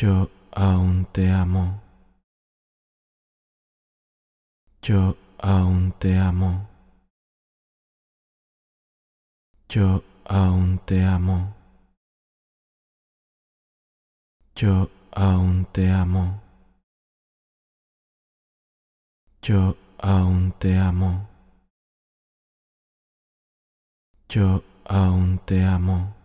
Yo aún te amo. Yo aún te amo. Yo aún te amo. Yo aún te amo. Yo aún te amo. Yo aún te amo.